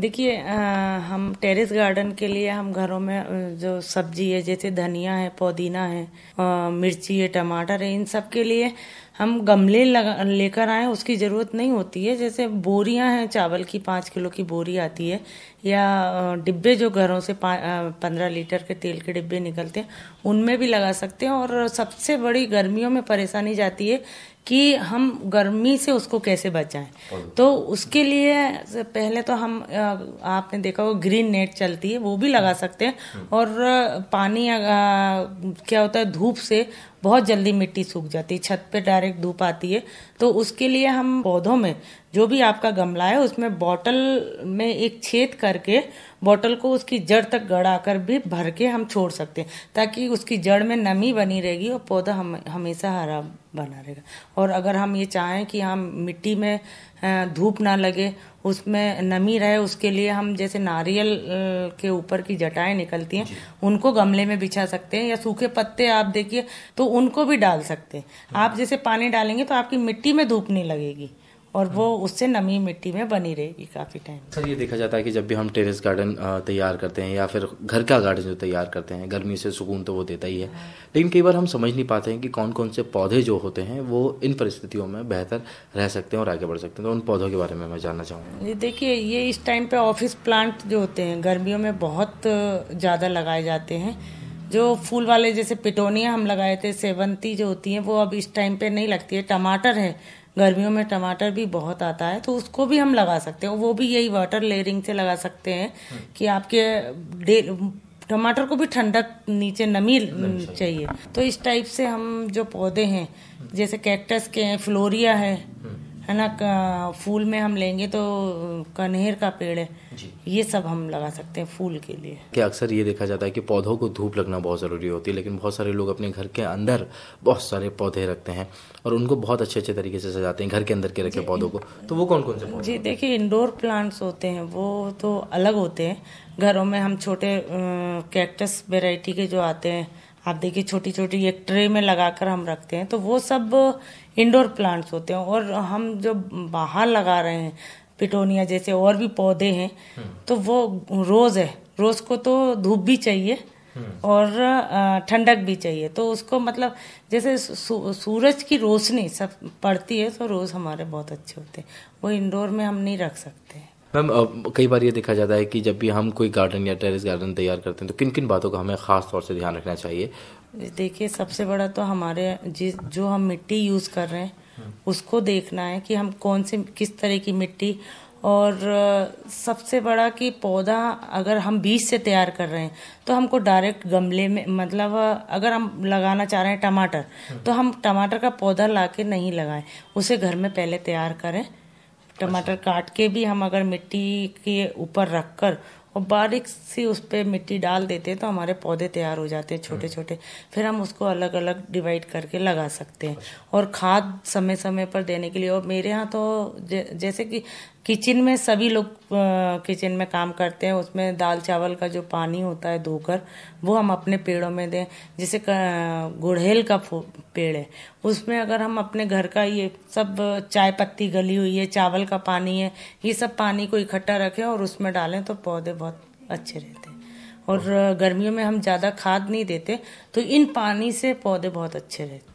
देखिए हम terrace garden के लिए हम घरों में जो सब्जी है जैसे धनिया है पुदीना है आ, मिर्ची है टमाटर है इन सब के लिए हम गमले लेकर आए उसकी ज़रूरत नहीं होती है जैसे बोरियां हैं चावल की पाँच किलो की बोरी आती है या डिब्बे जो घरों से पंद्रह लीटर के तेल के डिब्बे निकलते हैं उनमें भी लगा सकते हैं और सबसे बड़ी गर्मियों में परेशानी जाती है कि हम गर्मी से उसको कैसे बचाएं तो उसके लिए पहले तो हम आपने देखा वो ग्रीन नेट चलती है वो भी लगा सकते हैं हम्म। और पानी क्या होता है धूप से बहुत जल्दी मिट्टी सूख जाती है छत पे डायरेक्ट धूप आती है तो उसके लिए हम पौधों में जो भी आपका गमला है उसमें बॉटल में एक छेद करके बॉटल को उसकी जड़ तक गड़ा कर भी भर के हम छोड़ सकते हैं ताकि उसकी जड़ में नमी बनी रहेगी और पौधा हम हमेशा हरा बना रहेगा और अगर हम ये चाहें कि हम मिट्टी में धूप ना लगे उसमें नमी रहे उसके लिए हम जैसे नारियल के ऊपर की जटाएं निकलती हैं उनको गमले में बिछा सकते हैं या सूखे पत्ते आप देखिए तो उनको भी डाल सकते हैं हाँ। आप जैसे पानी डालेंगे तो आपकी मिट्टी में धूप नहीं लगेगी और वो हाँ। उससे नमी मिट्टी में बनी रहेगी काफ़ी टाइम सर ये देखा जाता है कि जब भी हम टेरेस गार्डन तैयार करते हैं या फिर घर का गार्डन जो तैयार करते हैं गर्मी से सुकून तो वो देता ही है हाँ। लेकिन कई बार हम समझ नहीं पाते हैं कि कौन कौन से पौधे जो होते हैं वो इन परिस्थितियों में बेहतर रह सकते हैं और आगे बढ़ सकते हैं तो उन पौधों के बारे में मैं जानना चाहूँगा ये देखिए ये इस टाइम पर ऑफिस प्लांट जो होते हैं गर्मियों में बहुत ज़्यादा लगाए जाते हैं जो फूल वाले जैसे पिटोनिया हम लगाए थे सेवंती जो होती हैं वो अब इस टाइम पे नहीं लगती है टमाटर है गर्मियों में टमाटर भी बहुत आता है तो उसको भी हम लगा सकते हैं वो भी यही वाटर लेयरिंग से लगा सकते हैं हम्म। कि आपके टमाटर को भी ठंडक नीचे नमी चाहिए तो इस टाइप से हम जो पौधे हैं जैसे कैक्टस के हैं फ्लोरिया है है ना फूल में हम लेंगे तो कनेर का पेड़ है ये सब हम लगा सकते हैं फूल के लिए क्या अक्सर ये देखा जाता है कि पौधों को धूप लगना बहुत ज़रूरी होती है लेकिन बहुत सारे लोग अपने घर के अंदर बहुत सारे पौधे रखते हैं और उनको बहुत अच्छे अच्छे तरीके से सजाते हैं घर के अंदर के रखे पौधों को तो वो कौन कौन से जी देखिए इंडोर प्लांट्स होते हैं वो तो अलग होते हैं घरों में हम छोटे कैक्टस वेराइटी के जो आते हैं आप देखिए छोटी छोटी एक ट्रे में लगाकर हम रखते हैं तो वो सब इंडोर प्लांट्स होते हैं और हम जो बाहर लगा रहे हैं पिटोनिया जैसे और भी पौधे हैं हम्म। तो वो रोज़ है रोज़ को तो धूप भी चाहिए हम्म। और ठंडक भी चाहिए तो उसको मतलब जैसे सूरज की रोशनी सब पड़ती है तो रोज़ हमारे बहुत अच्छे होते हैं वो इंडोर में हम नहीं रख सकते हैं मैम कई बार ये देखा जाता है कि जब भी हम कोई गार्डन या टेरेस गार्डन तैयार करते हैं तो किन किन बातों का हमें ख़ास तौर से ध्यान रखना चाहिए देखिए सबसे बड़ा तो हमारे जिस जो हम मिट्टी यूज़ कर रहे हैं हम्म। उसको देखना है कि हम कौन से किस तरह की मिट्टी और सबसे बड़ा कि पौधा अगर हम बीज से तैयार कर रहे हैं तो हमको डायरेक्ट गमले में मतलब अगर हम लगाना चाह रहे हैं टमाटर हम्म। तो हम टमाटर का पौधा ला नहीं लगाएं उसे घर में पहले तैयार करें टमाटर काट के भी हम अगर मिट्टी के ऊपर रखकर और बारीक सी उस पर मिट्टी डाल देते हैं तो हमारे पौधे तैयार हो जाते हैं छोटे हम्म। छोटे फिर हम उसको अलग अलग डिवाइड करके लगा सकते हैं अच्छा। और खाद समय समय पर देने के लिए और मेरे यहाँ तो जैसे कि किचन में सभी लोग किचन में काम करते हैं उसमें दाल चावल का जो पानी होता है धोकर वो हम अपने पेड़ों में दें जैसे गुड़हेल का पेड़ है उसमें अगर हम अपने घर का ये सब चाय पत्ती गली हुई है चावल का पानी है ये सब पानी को इकट्ठा रखें और उसमें डालें तो पौधे अच्छे रहते हैं और गर्मियों में हम ज़्यादा खाद नहीं देते तो इन पानी से पौधे बहुत अच्छे रहते